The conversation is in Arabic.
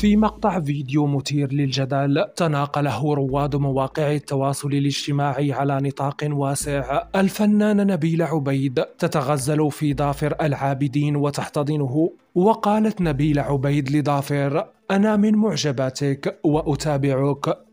في مقطع فيديو مثير للجدل تناقله رواد مواقع التواصل الاجتماعي على نطاق واسع الفنانة نبيلة عبيد تتغزل في ضافر العابدين وتحتضنه وقالت نبيلة عبيد لضافر أنا من معجباتك وأتابعك